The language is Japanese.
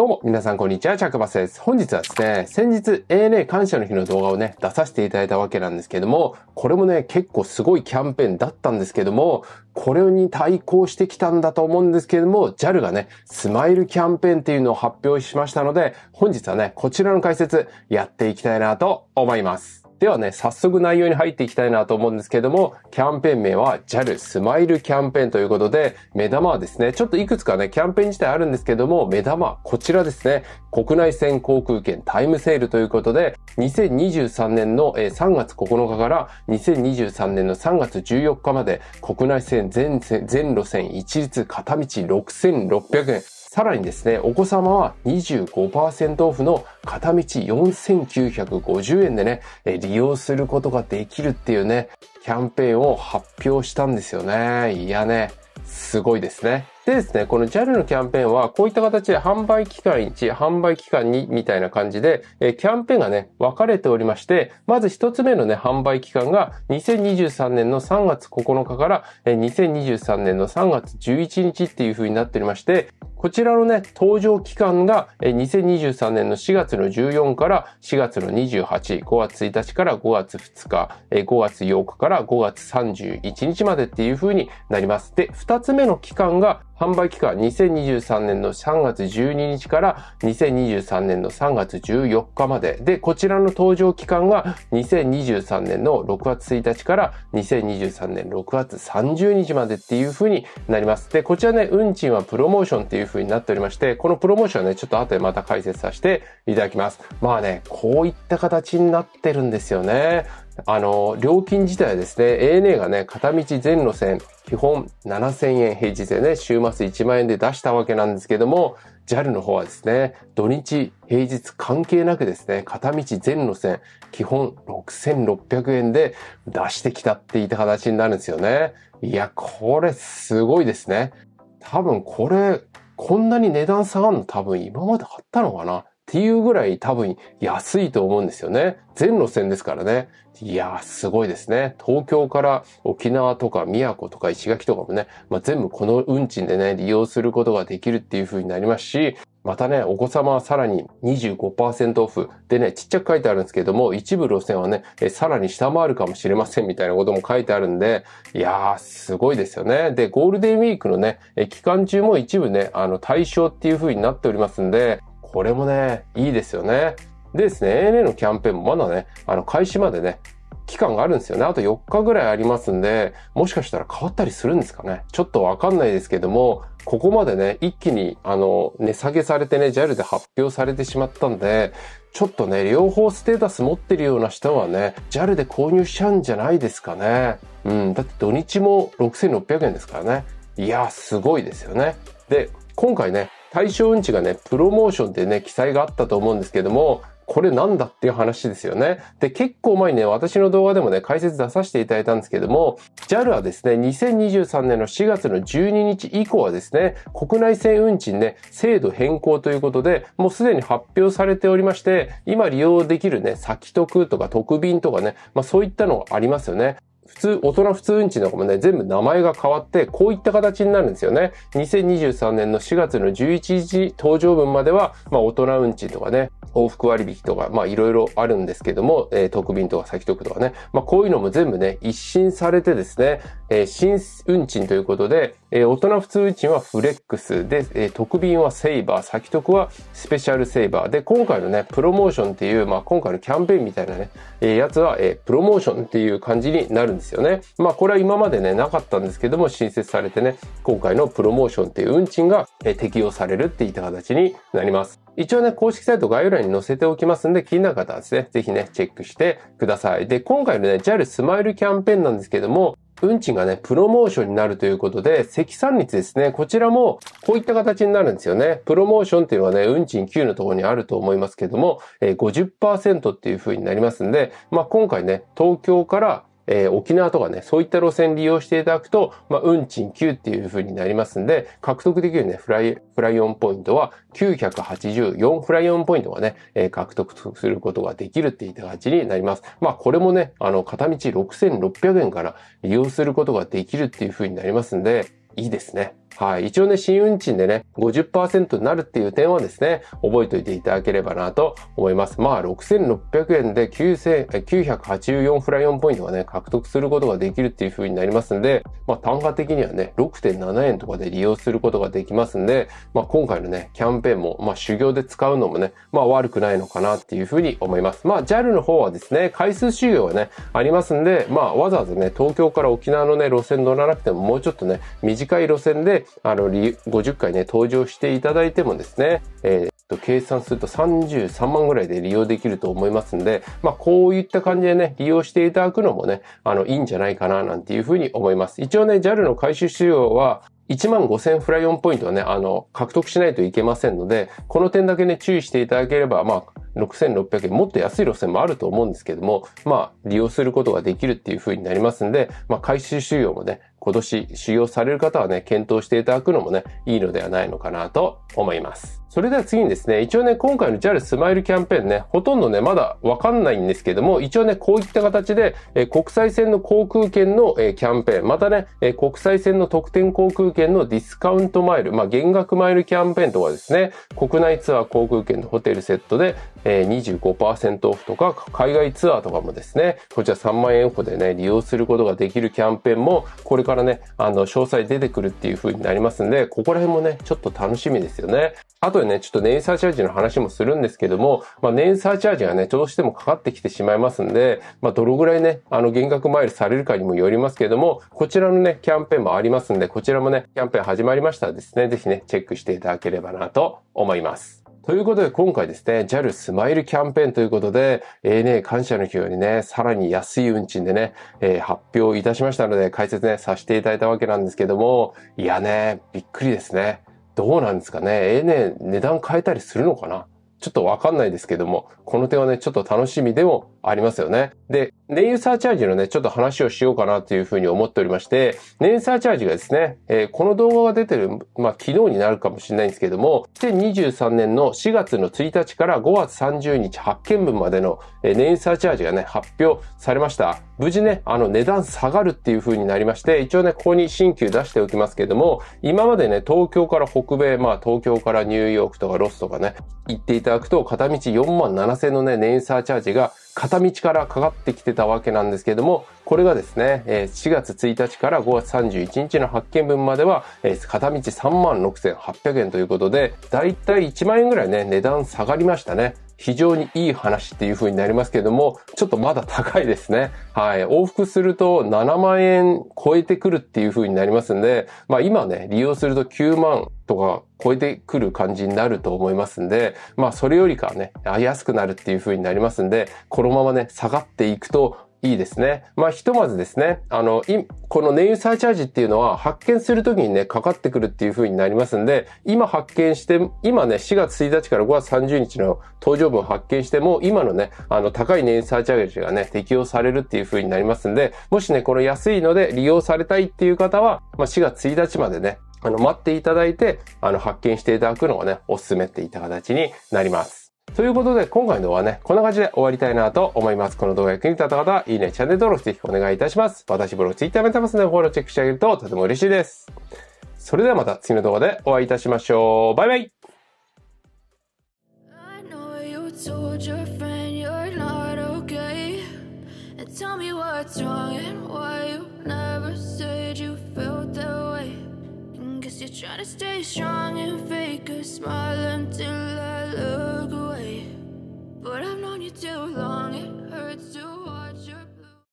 どうも、皆さんこんにちは、チャックバスです。本日はですね、先日 ANA 感謝の日の動画をね、出させていただいたわけなんですけども、これもね、結構すごいキャンペーンだったんですけども、これに対抗してきたんだと思うんですけども、JAL がね、スマイルキャンペーンっていうのを発表しましたので、本日はね、こちらの解説やっていきたいなと思います。ではね、早速内容に入っていきたいなと思うんですけども、キャンペーン名は JAL スマイルキャンペーンということで、目玉はですね、ちょっといくつかね、キャンペーン自体あるんですけども、目玉はこちらですね、国内線航空券タイムセールということで、2023年の3月9日から2023年の3月14日まで、国内線全全路線一律片道6600円。さらにですね、お子様は25%オフの片道4950円でね、利用することができるっていうね、キャンペーンを発表したんですよね。いやね、すごいですね。でですね、この JAL のキャンペーンは、こういった形で販売期間1、販売期間2みたいな感じで、キャンペーンがね、分かれておりまして、まず一つ目のね、販売期間が2023年の3月9日から、2023年の3月11日っていう風になっておりまして、こちらのね、登場期間が2023年の4月の14から4月の28、5月1日から5月2日、5月8日から5月31日までっていう風になります。で、2つ目の期間が販売期間2023年の3月12日から2023年の3月14日まで。で、こちらの登場期間が2023年の6月1日から2023年6月30日までっていう風になります。で、こちらね、運賃はプロモーションっていうふうになっておりまして、このプロモーションはね、ちょっと後でまた解説させていただきます。まあね、こういった形になってるんですよね。あの、料金自体はですね、ANA がね、片道全路線、基本7000円平日でね、週末1万円で出したわけなんですけども、JAL の方はですね、土日、平日関係なくですね、片道全路線、基本6600円で出してきたって言った形になるんですよね。いや、これすごいですね。多分これ、こんなに値段下がるの多分今まであったのかなっていうぐらい多分安いと思うんですよね。全路線ですからね。いやー、すごいですね。東京から沖縄とか宮古とか石垣とかもね、まあ、全部この運賃でね、利用することができるっていう風になりますし、またね、お子様はさらに25%オフ。でね、ちっちゃく書いてあるんですけども、一部路線はね、えさらに下回るかもしれませんみたいなことも書いてあるんで、いやー、すごいですよね。で、ゴールデンウィークのね、え期間中も一部ね、あの、対象っていう風になっておりますんで、これもね、いいですよね。でですね、ANA のキャンペーンもまだね、あの、開始までね、期間があるんですよね。あと4日ぐらいありますんで、もしかしたら変わったりするんですかね。ちょっとわかんないですけども、ここまでね、一気に、あの、値下げされてね、JAL で発表されてしまったんで、ちょっとね、両方ステータス持ってるような人はね、JAL で購入しちゃうんじゃないですかね。うん、だって土日も6600円ですからね。いやすごいですよね。で、今回ね、対象運賃がね、プロモーションでね、記載があったと思うんですけども、これなんだっていう話ですよね。で、結構前にね、私の動画でもね、解説出させていただいたんですけども、JAL はですね、2023年の4月の12日以降はですね、国内線運賃ね、制度変更ということで、もうすでに発表されておりまして、今利用できるね、先得とか特便とかね、まあそういったのがありますよね。普通、大人普通運賃ちの子もね、全部名前が変わって、こういった形になるんですよね。2023年の4月の11日登場分までは、まあ、大人運賃とかね、往復割引とか、まあ、いろいろあるんですけども、えー、特便とか先得とかね、まあ、こういうのも全部ね、一新されてですね、えー、新運賃ということで、えー、大人普通運賃はフレックスで、えー、特便はセイバー、先得はスペシャルセイバーで、今回のね、プロモーションっていう、まあ、今回のキャンペーンみたいなね、えー、やつは、えー、プロモーションっていう感じになるんですですよね。まあこれは今までね、なかったんですけども、新設されてね、今回のプロモーションっていう運賃が適用されるっていった形になります。一応ね、公式サイト概要欄に載せておきますんで、気になる方はですね、ぜひね、チェックしてください。で、今回のね、JAL スマイルキャンペーンなんですけども、運賃がね、プロモーションになるということで、積算率ですね。こちらも、こういった形になるんですよね。プロモーションっていうのはね、運賃9のところにあると思いますけども、えー、50%っていう風になりますんで、まあ、今回ね、東京からえー、沖縄とかね、そういった路線利用していただくと、まあ、運賃9っていう風になりますんで、獲得できるね、フライ、フライオンポイントは984フライオンポイントがね、えー、獲得することができるっていった形になります。まあ、これもね、あの、片道6600円から利用することができるっていう風になりますんで、いいですね。はい。一応ね、新運賃でね、50%になるっていう点はですね、覚えておいていただければなと思います。まあ、6600円で984フライオンポイントがね、獲得することができるっていう風になりますんで、まあ、単価的にはね、6.7円とかで利用することができますんで、まあ、今回のね、キャンペーンも、まあ、修行で使うのもね、まあ、悪くないのかなっていう風に思います。まあ、JAL の方はですね、回数修行がね、ありますんで、まあ、わざわざね、東京から沖縄のね、路線乗らなくても、もうちょっとね、短い路線で、あの、50回ね、登場していただいてもですね、えー計算すると33万ぐらいで利用できると思いますんで、まあ、こういった感じでね、利用していただくのもね、あの、いいんじゃないかな、なんていうふうに思います。一応ね、JAL の回収資料は、1万5000フライオンポイントはね、あの、獲得しないといけませんので、この点だけね、注意していただければ、まあ、6600円、もっと安い路線もあると思うんですけども、まあ、利用することができるっていう風になりますんで、まあ、回収収容もね、今年使用される方はね、検討していただくのもね、いいのではないのかなと思います。それでは次にですね、一応ね、今回の JAL スマイルキャンペーンね、ほとんどね、まだわかんないんですけども、一応ね、こういった形で、え国際線の航空券の、えキャンペーン、またね、え国際線の特典航空券のディスカウントマイル、まあ、減額マイルキャンペーンとかですね、国内ツアー航空券のホテルセットで、え25%オフとか、海外ツアーとかもですね、こちら3万円オフでね、利用することができるキャンペーンも、これからからね、あの、詳細出てくるっていう風になりますんで、ここら辺もね、ちょっと楽しみですよね。あとでね、ちょっとネイサーチャージの話もするんですけども、まあ、ネイサーチャージがね、どうしてもかかってきてしまいますんで、まあ、どのぐらいね、あの、減額マイルされるかにもよりますけども、こちらのね、キャンペーンもありますんで、こちらもね、キャンペーン始まりましたらですね、ぜひね、チェックしていただければなと思います。ということで今回ですね、JAL スマイルキャンペーンということで、ANA 感謝の日にね、さらに安い運賃でね、えー、発表いたしましたので、解説ね、させていただいたわけなんですけども、いやね、びっくりですね。どうなんですかね ?ANA 値段変えたりするのかなちょっとわかんないですけども、この点はね、ちょっと楽しみでもありますよね。で、燃油サーチャージのね、ちょっと話をしようかなというふうに思っておりまして、燃油サーチャージがですね、えー、この動画が出てる、まあ、昨日になるかもしれないんですけども、2023年の4月の1日から5月30日発見分までの、えー、燃油サーチャージがね、発表されました。無事ね、あの値段下がるっていうふうになりまして、一応ね、ここに新旧出しておきますけども、今までね、東京から北米、まあ東京からニューヨークとかロスとかね、行っていただくと、片道4万7000のね、燃油サーチャージが片道からかかってきてたわけなんですけども、これがですね、4月1日から5月31日の発券分までは、片道36,800円ということで、だいたい1万円ぐらいね、値段下がりましたね。非常にいい話っていう風になりますけども、ちょっとまだ高いですね。はい。往復すると7万円超えてくるっていう風になりますんで、まあ今ね、利用すると9万とか超えてくる感じになると思いますんで、まあそれよりかはね、安くなるっていう風になりますんで、このままね、下がっていくといいですね。まあ、ひとまずですね、あの、この燃油サーチャージっていうのは発見するときにね、かかってくるっていう風になりますんで、今発見して、今ね、4月1日から5月30日の登場分発見しても、今のね、あの、高い燃油サーチャージがね、適用されるっていう風になりますんで、もしね、この安いので利用されたいっていう方は、まあ、4月1日までね、あの、待っていただいて、あの、発見していただくのがね、おすすめっていった形になります。ということで、今回の動画はね、こんな感じで終わりたいなと思います。この動画役に立った方は、いいね、チャンネル登録ぜひお願いいたします。私ブログ、ツイッターもやってますので、フォローチェックしてあげるととても嬉しいです。それではまた次の動画でお会いいたしましょう。バイバイ told your friend you're not okay And tell me what's wrong and why you never said you Cause you're trying to stay strong and fake a smile until I look away But I've known you too long, it hurts